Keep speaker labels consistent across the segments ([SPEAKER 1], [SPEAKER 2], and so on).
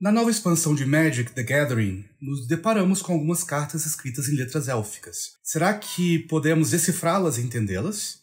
[SPEAKER 1] Na nova expansão de Magic the Gathering, nos deparamos com algumas cartas escritas em letras élficas. Será que podemos decifrá-las e entendê-las?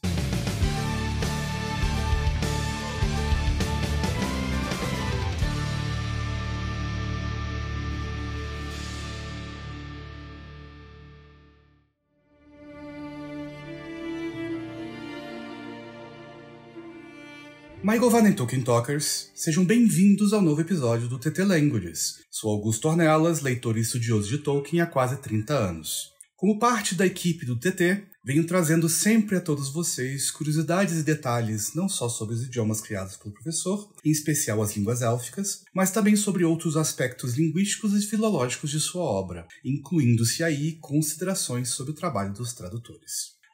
[SPEAKER 1] Michael Van and Tolkien Talkers, sejam bem-vindos ao novo episódio do TT Languages. Sou Augusto Ornelas, leitor e estudioso de Tolkien há quase 30 anos. Como parte da equipe do TT, venho trazendo sempre a todos vocês curiosidades e detalhes não só sobre os idiomas criados pelo professor, em especial as línguas élficas, mas também sobre outros aspectos linguísticos e filológicos de sua obra, incluindo-se aí considerações sobre o trabalho dos tradutores.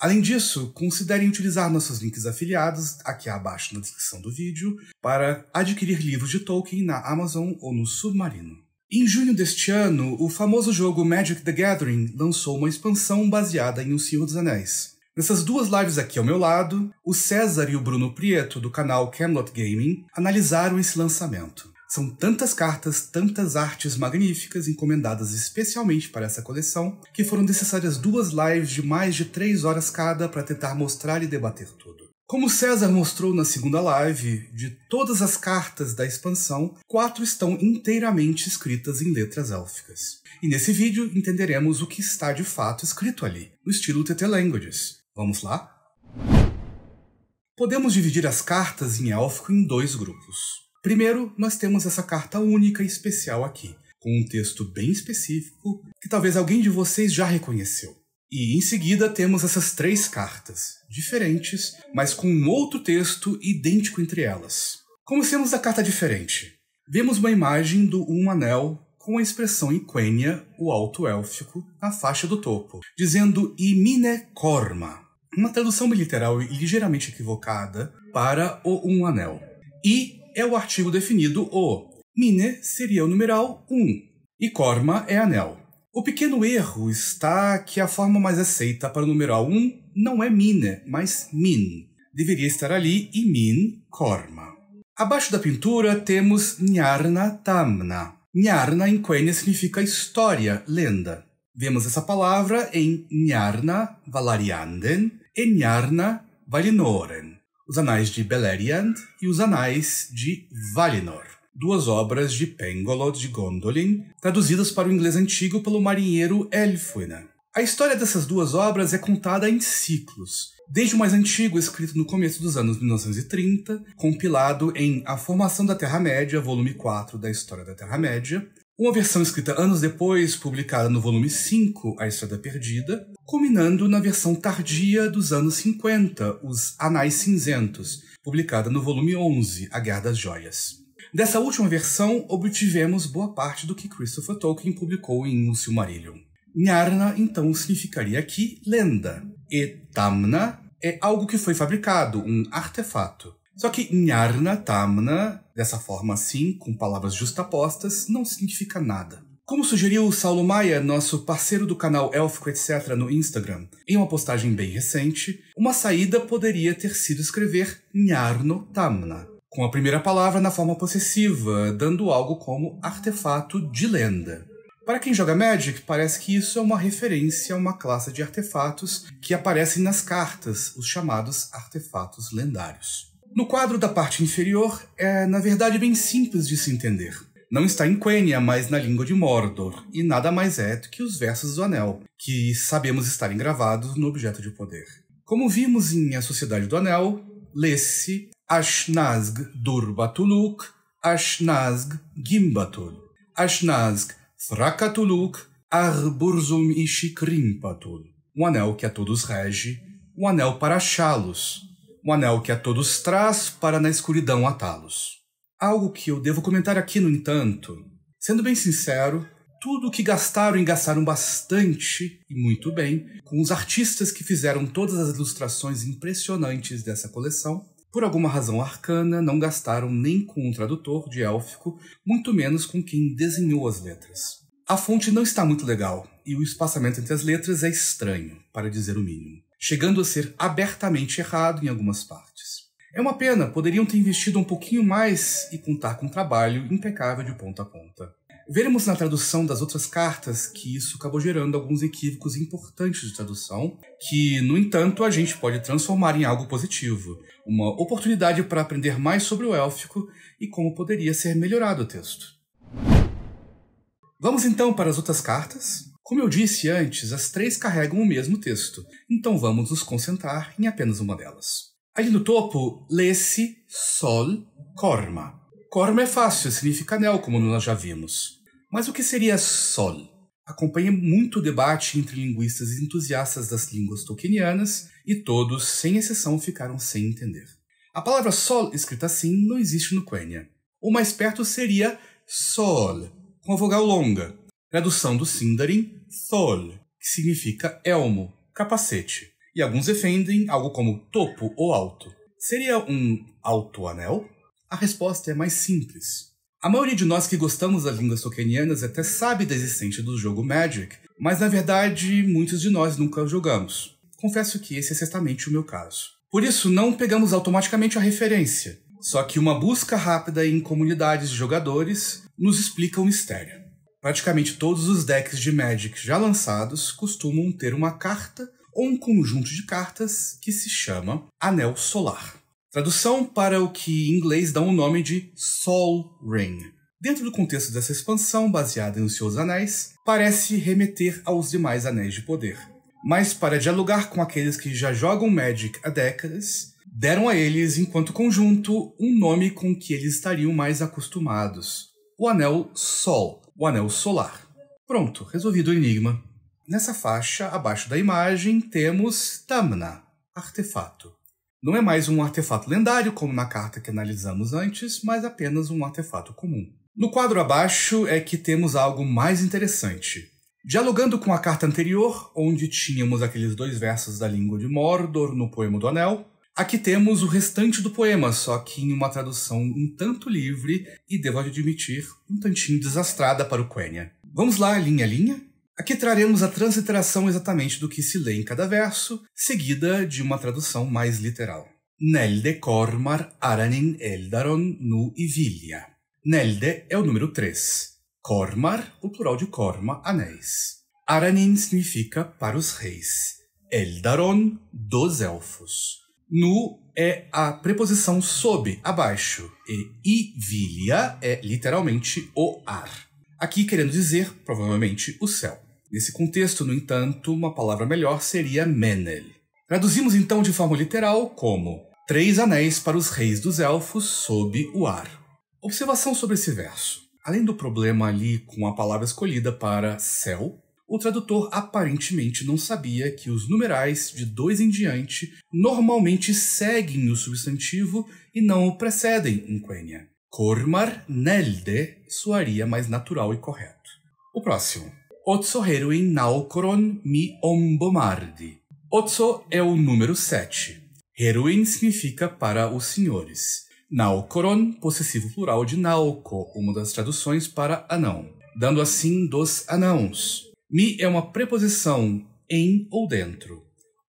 [SPEAKER 1] Além disso, considerem utilizar nossos links afiliados aqui abaixo na descrição do vídeo para adquirir livros de Tolkien na Amazon ou no Submarino. Em junho deste ano, o famoso jogo Magic the Gathering lançou uma expansão baseada em O Senhor dos Anéis. Nessas duas lives aqui ao meu lado, o César e o Bruno Prieto, do canal Camelot Gaming, analisaram esse lançamento. São tantas cartas, tantas artes magníficas encomendadas especialmente para essa coleção, que foram necessárias duas lives de mais de três horas cada para tentar mostrar e debater tudo. Como César mostrou na segunda live, de todas as cartas da expansão, quatro estão inteiramente escritas em letras élficas. E nesse vídeo entenderemos o que está de fato escrito ali, no estilo TT Languages. Vamos lá? Podemos dividir as cartas em élfico em dois grupos. Primeiro, nós temos essa carta única e especial aqui, com um texto bem específico que talvez alguém de vocês já reconheceu. E em seguida temos essas três cartas, diferentes, mas com um outro texto idêntico entre elas. Comecemos da carta diferente. Vemos uma imagem do Um Anel com a expressão em o alto élfico, na faixa do topo, dizendo Imine Korma, uma tradução literal e ligeiramente equivocada para o Um Anel. E é o artigo definido o. Mine seria o numeral 1 e corma é anel. O pequeno erro está que a forma mais aceita para o numeral 1 não é mine, mas min. Deveria estar ali e min corma. Abaixo da pintura temos Njarna Tamna. Njarna em Quenya significa história, lenda. Vemos essa palavra em Njarna Valarianden e Njarna Valinoren os Anais de Beleriand e os Anais de Valinor, duas obras de Pengolod de Gondolin, traduzidas para o inglês antigo pelo marinheiro Elfwina. A história dessas duas obras é contada em ciclos, desde o mais antigo, escrito no começo dos anos 1930, compilado em A Formação da Terra-média, volume 4 da História da Terra-média, uma versão escrita anos depois, publicada no volume 5, A Estrada Perdida, culminando na versão tardia dos anos 50, os Anais Cinzentos, publicada no volume 11, A Guerra das Joias. Dessa última versão, obtivemos boa parte do que Christopher Tolkien publicou em O Silmarillion. Nyarna, então, significaria aqui lenda, e Tamna é algo que foi fabricado, um artefato. Só que Nyarna, Tamna, dessa forma assim, com palavras justapostas, não significa nada. Como sugeriu o Saulo Maia, nosso parceiro do canal Élfico etc. no Instagram, em uma postagem bem recente, uma saída poderia ter sido escrever Nharno Tamna, com a primeira palavra na forma possessiva, dando algo como artefato de lenda. Para quem joga Magic, parece que isso é uma referência a uma classe de artefatos que aparecem nas cartas, os chamados artefatos lendários. No quadro da parte inferior, é na verdade bem simples de se entender não está em Quenya, mas na língua de Mordor, e nada mais é do que os versos do Anel, que sabemos estarem gravados no objeto de poder. Como vimos em A Sociedade do Anel, lê-se Ashnazg Durbatuluk, Ashnazg Gimbatul, Ashnazg Frakatuluk, Arburzum Ishikrimpatul. Um anel que a todos rege, um anel para achá-los, um anel que a todos traz para na escuridão atá-los. Algo que eu devo comentar aqui, no entanto. Sendo bem sincero, tudo o que gastaram e gastaram bastante, e muito bem, com os artistas que fizeram todas as ilustrações impressionantes dessa coleção, por alguma razão arcana, não gastaram nem com um tradutor de élfico, muito menos com quem desenhou as letras. A fonte não está muito legal, e o espaçamento entre as letras é estranho, para dizer o mínimo, chegando a ser abertamente errado em algumas partes. É uma pena, poderiam ter investido um pouquinho mais e contar com um trabalho impecável de ponta a ponta. Veremos na tradução das outras cartas que isso acabou gerando alguns equívocos importantes de tradução, que, no entanto, a gente pode transformar em algo positivo, uma oportunidade para aprender mais sobre o élfico e como poderia ser melhorado o texto. Vamos então para as outras cartas. Como eu disse antes, as três carregam o mesmo texto, então vamos nos concentrar em apenas uma delas. Ali no topo, lê-se Sol Corma. Corma é fácil, significa anel, como nós já vimos. Mas o que seria Sol? Acompanha muito debate entre linguistas entusiastas das línguas tolkienianas e todos, sem exceção, ficaram sem entender. A palavra Sol, escrita assim, não existe no Quenya. O mais perto seria Sol, com a vogal longa, tradução do Sindarin Sol, que significa elmo, capacete e alguns defendem algo como topo ou alto. Seria um alto anel? A resposta é mais simples. A maioria de nós que gostamos das línguas tokenianas até sabe da existência do jogo Magic, mas na verdade muitos de nós nunca jogamos. Confesso que esse é certamente o meu caso. Por isso, não pegamos automaticamente a referência, só que uma busca rápida em comunidades de jogadores nos explica o mistério. Praticamente todos os decks de Magic já lançados costumam ter uma carta ou um conjunto de cartas que se chama Anel Solar. Tradução para o que em inglês dá o um nome de Sol Ring. Dentro do contexto dessa expansão, baseada em Os Seus Anéis, parece remeter aos demais Anéis de Poder. Mas para dialogar com aqueles que já jogam Magic há décadas, deram a eles, enquanto conjunto, um nome com que eles estariam mais acostumados: o Anel Sol, o Anel Solar. Pronto, resolvido o enigma. Nessa faixa, abaixo da imagem, temos Tamna, artefato. Não é mais um artefato lendário, como na carta que analisamos antes, mas apenas um artefato comum. No quadro abaixo é que temos algo mais interessante. Dialogando com a carta anterior, onde tínhamos aqueles dois versos da língua de Mordor no poema do Anel, aqui temos o restante do poema, só que em uma tradução um tanto livre e, devo admitir, um tantinho desastrada para o Quenya. Vamos lá, linha a linha? Aqui traremos a transliteração exatamente do que se lê em cada verso, seguida de uma tradução mais literal. Nelde cormar aranin eldaron nu ivilia. Nelde é o número 3. Cormar, o plural de corma, anéis. Aranin significa para os reis. Eldaron, dos elfos. Nu é a preposição sob, abaixo, e ivilia é literalmente o ar. Aqui querendo dizer, provavelmente, o céu. Nesse contexto, no entanto, uma palavra melhor seria Menel. Traduzimos então de forma literal como Três Anéis para os Reis dos Elfos sob o Ar. Observação sobre esse verso. Além do problema ali com a palavra escolhida para céu, o tradutor aparentemente não sabia que os numerais de dois em diante normalmente seguem o substantivo e não o precedem em Quenya. Cormar nelde soaria mais natural e correto. O próximo. Otso heroin in Naukoron mi ombomardi. Otso é o número 7. Heruin significa para os senhores. Naukoron, possessivo plural de Nauko, uma das traduções para anão. Dando assim dos anãos. Mi é uma preposição em ou dentro.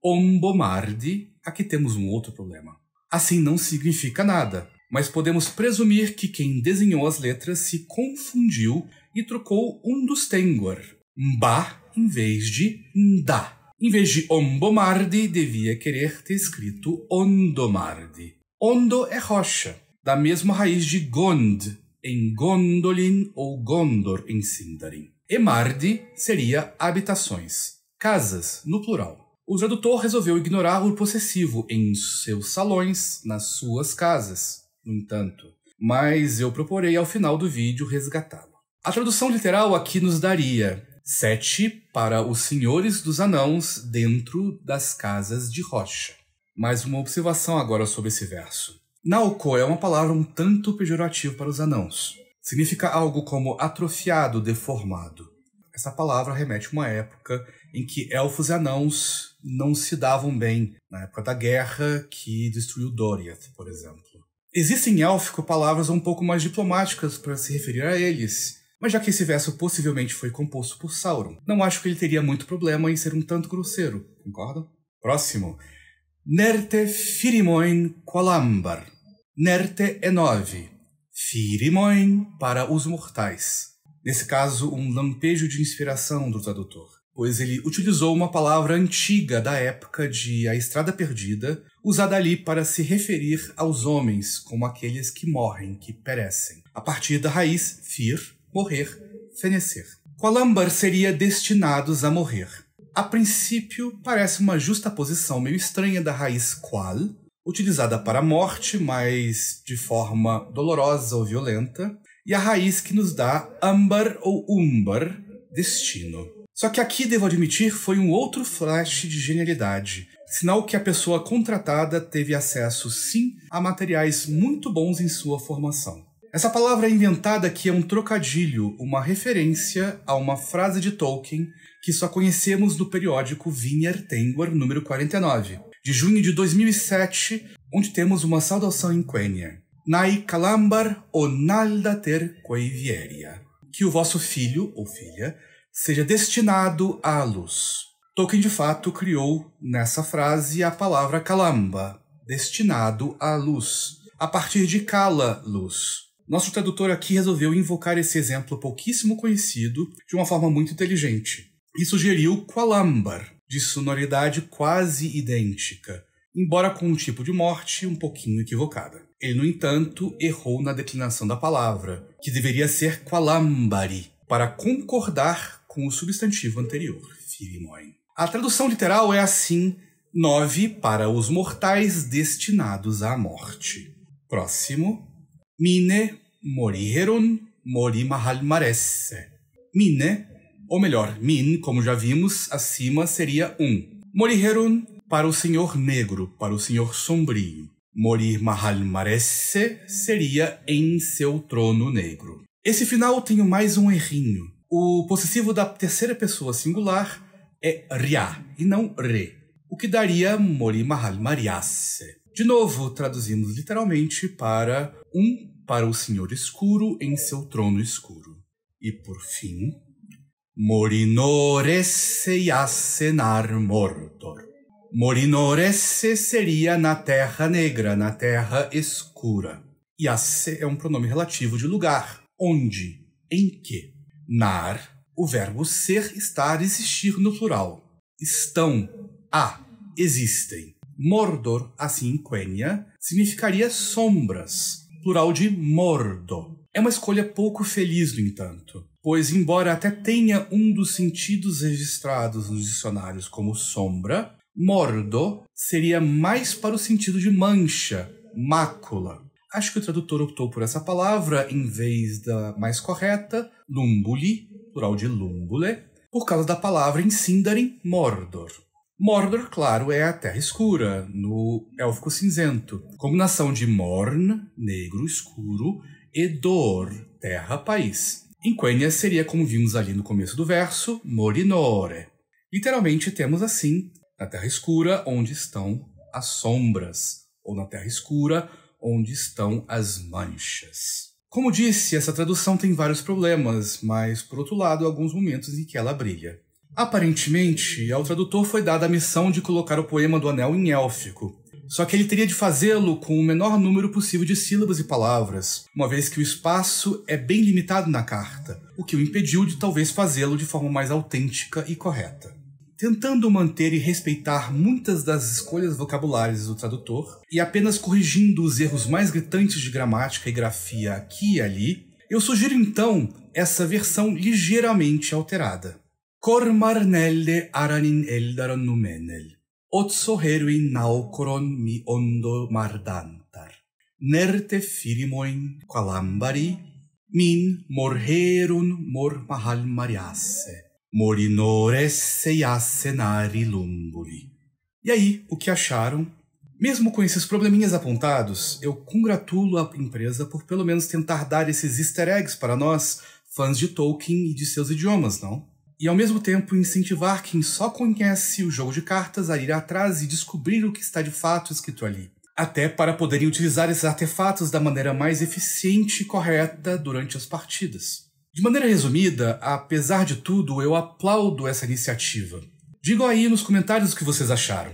[SPEAKER 1] Ombomardi, aqui temos um outro problema. Assim não significa nada, mas podemos presumir que quem desenhou as letras se confundiu e trocou um dos Tengwar, Mba em vez de nda. Em vez de ombomardi, devia querer ter escrito ondomardi. Ondo é rocha, da mesma raiz de gond, em gondolin ou gondor em sindarin. Emardi seria habitações, casas, no plural. O tradutor resolveu ignorar o possessivo em seus salões, nas suas casas, no entanto, mas eu proporei ao final do vídeo resgatá-lo. A tradução literal aqui nos daria sete para os senhores dos anãos dentro das casas de rocha. Mais uma observação agora sobre esse verso. Naoko é uma palavra um tanto pejorativa para os anãos. Significa algo como atrofiado, deformado. Essa palavra remete a uma época em que elfos e anãos não se davam bem, na época da guerra que destruiu Doriath, por exemplo. Existem em élfico palavras um pouco mais diplomáticas para se referir a eles, mas já que esse verso possivelmente foi composto por Sauron, não acho que ele teria muito problema em ser um tanto grosseiro, concordam? Próximo. Nerte firimoin qualambar. Nerte é nove. Firimoin para os mortais. Nesse caso, um lampejo de inspiração do tradutor, pois ele utilizou uma palavra antiga da época de A Estrada Perdida, usada ali para se referir aos homens como aqueles que morrem, que perecem, a partir da raiz fir, morrer, fenecer. Qualambar seria destinados a morrer. A princípio, parece uma justaposição meio estranha da raiz qual, utilizada para a morte, mas de forma dolorosa ou violenta, e a raiz que nos dá âmbar ou umbar, destino. Só que aqui devo admitir foi um outro flash de genialidade, sinal que a pessoa contratada teve acesso sim a materiais muito bons em sua formação. Essa palavra é inventada aqui é um trocadilho, uma referência a uma frase de Tolkien que só conhecemos no periódico Vinyar Tengwar número 49, de junho de 2007, onde temos uma saudação em Quenya. Nai calambar onalda ter coivieria. Que o vosso filho ou filha seja destinado à luz. Tolkien de fato criou nessa frase a palavra calamba, destinado à luz, a partir de cala luz. Nosso tradutor aqui resolveu invocar esse exemplo pouquíssimo conhecido de uma forma muito inteligente e sugeriu qualambar, de sonoridade quase idêntica, embora com um tipo de morte um pouquinho equivocada. Ele, no entanto, errou na declinação da palavra, que deveria ser qualambari, para concordar com o substantivo anterior, firimoin. A tradução literal é assim: nove para os mortais destinados à morte. Próximo. Mine morreram Morimahal Maresse. Mine, né? ou melhor, min, como já vimos, acima seria um. Morreram para o senhor negro, para o senhor sombrio. Morir Mahal Maresse seria em seu trono negro. Esse final tem mais um errinho. O possessivo da terceira pessoa singular é ria e não re, o que daria Morir Mahal Mariasse. De novo, traduzimos literalmente para um para o Senhor Escuro em seu trono escuro. E por fim, Morinores yacenar mortor. Morinorece seria na terra negra, na terra escura. Yace é um pronome relativo de lugar, onde, em que. Nar, o verbo ser, estar, existir no plural. Estão, a, ah, existem. Mordor, assim em Quenya, significaria sombras, plural de mordo. É uma escolha pouco feliz, no entanto, pois, embora até tenha um dos sentidos registrados nos dicionários como sombra, mordo seria mais para o sentido de mancha, mácula. Acho que o tradutor optou por essa palavra em vez da mais correta, lumbuli, plural de lumbule, por causa da palavra em Sindarin, Mordor. Mordor, claro, é a Terra Escura, no Élfico Cinzento. Combinação de Morn, negro escuro, e Dor, terra, país. Em Quenya seria como vimos ali no começo do verso, Morinore. Literalmente temos assim, na Terra Escura, onde estão as sombras, ou na Terra Escura, onde estão as manchas. Como disse, essa tradução tem vários problemas, mas por outro lado, alguns momentos em que ela brilha. Aparentemente, ao tradutor foi dada a missão de colocar o poema do Anel em élfico, só que ele teria de fazê-lo com o menor número possível de sílabas e palavras, uma vez que o espaço é bem limitado na carta, o que o impediu de talvez fazê-lo de forma mais autêntica e correta. Tentando manter e respeitar muitas das escolhas vocabulares do tradutor, e apenas corrigindo os erros mais gritantes de gramática e grafia aqui e ali, eu sugiro então essa versão ligeiramente alterada. Cormarnelle aranin eldaron numenel, otso heruin naucoron mi ondo mardantar. Nerte firimoin calambari, min morherun mor mahal mariasse, morinores iasse nari lumbuli. E aí, o que acharam? Mesmo com esses probleminhas apontados, eu congratulo a empresa por pelo menos tentar dar esses easter eggs para nós, fãs de Tolkien e de seus idiomas, não? e ao mesmo tempo incentivar quem só conhece o jogo de cartas a ir atrás e descobrir o que está de fato escrito ali. Até para poderem utilizar esses artefatos da maneira mais eficiente e correta durante as partidas. De maneira resumida, apesar de tudo, eu aplaudo essa iniciativa. Digam aí nos comentários o que vocês acharam.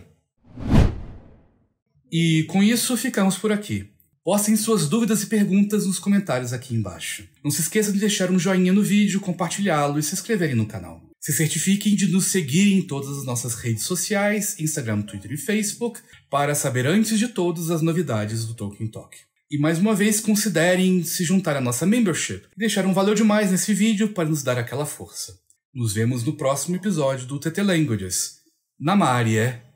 [SPEAKER 1] E com isso ficamos por aqui. Postem suas dúvidas e perguntas nos comentários aqui embaixo. Não se esqueça de deixar um joinha no vídeo, compartilhá-lo e se inscreverem no canal. Se certifiquem de nos seguir em todas as nossas redes sociais, Instagram, Twitter e Facebook, para saber antes de todas as novidades do Tolkien Talk. E mais uma vez, considerem se juntar à nossa membership e deixar um valor demais nesse vídeo para nos dar aquela força. Nos vemos no próximo episódio do TT Languages. Namária!